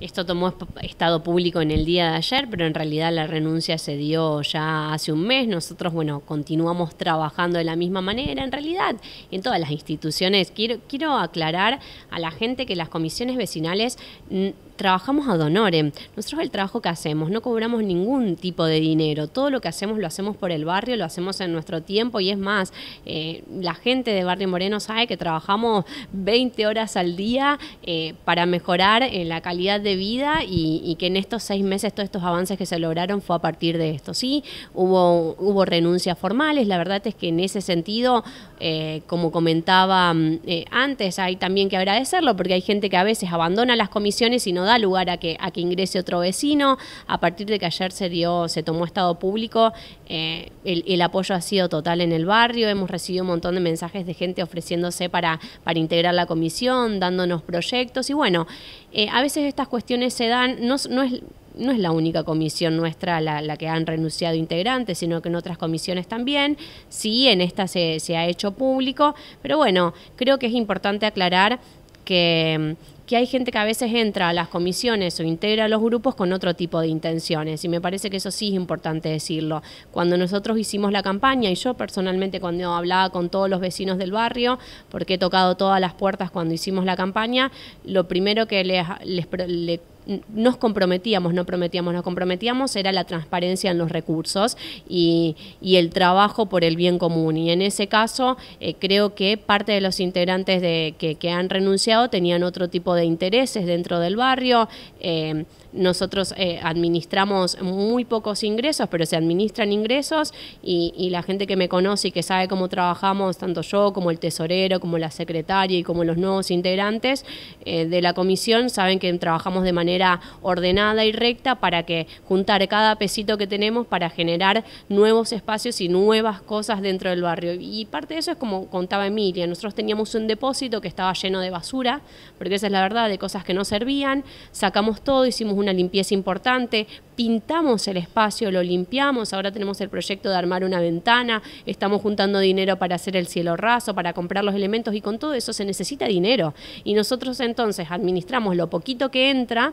Esto tomó estado público en el día de ayer, pero en realidad la renuncia se dio ya hace un mes. Nosotros, bueno, continuamos trabajando de la misma manera, en realidad, en todas las instituciones. Quiero, quiero aclarar a la gente que las comisiones vecinales trabajamos a donore, Nosotros el trabajo que hacemos no cobramos ningún tipo de dinero. Todo lo que hacemos lo hacemos por el barrio, lo hacemos en nuestro tiempo y es más, eh, la gente de Barrio Moreno sabe que trabajamos 20 horas al día eh, para mejorar eh, la calidad de vida y, que en estos seis meses todos estos avances que se lograron fue a partir de esto. Sí, hubo, hubo renuncias formales, la verdad es que en ese sentido, eh, como comentaba mm, eh, antes, hay también que agradecerlo porque hay gente que a veces abandona las comisiones y no da lugar a que, a que ingrese otro vecino. A partir de que ayer se dio, se tomó estado público, eh, el, apoyo ha sido total en el barrio, hemos recibido un montón de mensajes de gente ofreciéndose para, para integrar la comisión, dándonos proyectos y bueno, a veces estas cuestiones se dan, no, es no es la única comisión nuestra la, la, que han renunciado integrantes, sino que en otras comisiones también. Sí, en esta se, se, ha hecho público, pero bueno, creo que es importante aclarar que, hay gente que a veces entra a las comisiones o integra a los grupos con otro tipo de intenciones y me parece que eso sí es importante decirlo. Cuando nosotros hicimos la campaña y yo personalmente cuando hablaba con todos los vecinos del barrio, porque he tocado todas las puertas cuando hicimos la campaña, lo primero que les, les, les nos comprometíamos, no prometíamos, nos comprometíamos, era la transparencia en los recursos y, el trabajo por el bien común. Y en ese caso, eh, creo que parte de los integrantes de, que, han renunciado tenían otro tipo de intereses dentro del barrio. Eh, nosotros eh, administramos muy pocos ingresos, pero se administran ingresos y, y, la gente que me conoce y que sabe cómo trabajamos, tanto yo como el tesorero, como la secretaria y como los nuevos integrantes de la comisión, saben que trabajamos de manera ordenada y recta para que juntar cada pesito que tenemos para generar nuevos espacios y nuevas cosas dentro del barrio. Y parte de eso es como contaba Emilia, nosotros teníamos un depósito que estaba lleno de basura, porque esa es la verdad, de cosas que no servían, sacamos todo, hicimos una limpieza importante, pintamos el espacio, lo limpiamos, ahora tenemos el proyecto de armar una ventana, estamos juntando dinero para hacer el cielo raso, para comprar los elementos y con todo eso se necesita dinero. Y nosotros entonces administramos lo poquito que entra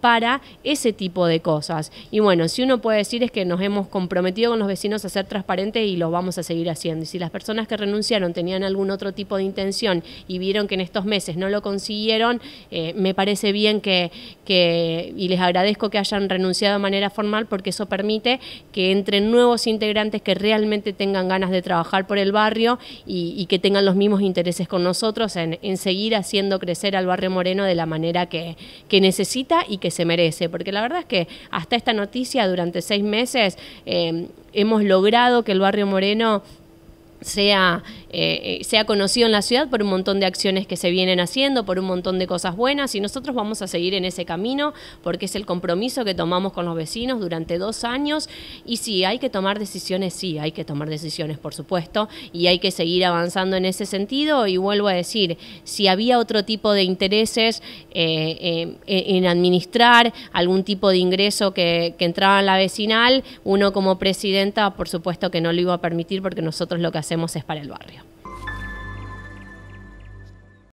para ese tipo de cosas. Y bueno, si uno puede decir es que nos hemos comprometido con los vecinos a ser transparentes y lo vamos a seguir haciendo. Y si las personas que renunciaron tenían algún otro tipo de intención y vieron que en estos meses no lo consiguieron, eh, me parece bien que, que, y les agradezco que hayan renunciado de manera formal porque eso permite que entren nuevos integrantes que realmente tengan ganas de trabajar por el barrio y, que tengan los mismos intereses con nosotros en, seguir haciendo crecer al barrio moreno de la manera que necesita y que se merece, porque la verdad es que hasta esta noticia durante seis meses eh, hemos logrado que el barrio Moreno eh, eh, sea, conocido en la ciudad por un montón de acciones que se vienen haciendo, por un montón de cosas buenas y nosotros vamos a seguir en ese camino porque es el compromiso que tomamos con los vecinos durante dos años y si hay que tomar decisiones, sí, hay que tomar decisiones por supuesto y hay que seguir avanzando en ese sentido y vuelvo a decir, si había otro tipo de intereses eh, en administrar algún tipo de ingreso que, entraba en la vecinal, uno como presidenta por supuesto que no lo iba a permitir porque nosotros lo que hacíamos hacemos es para el barrio.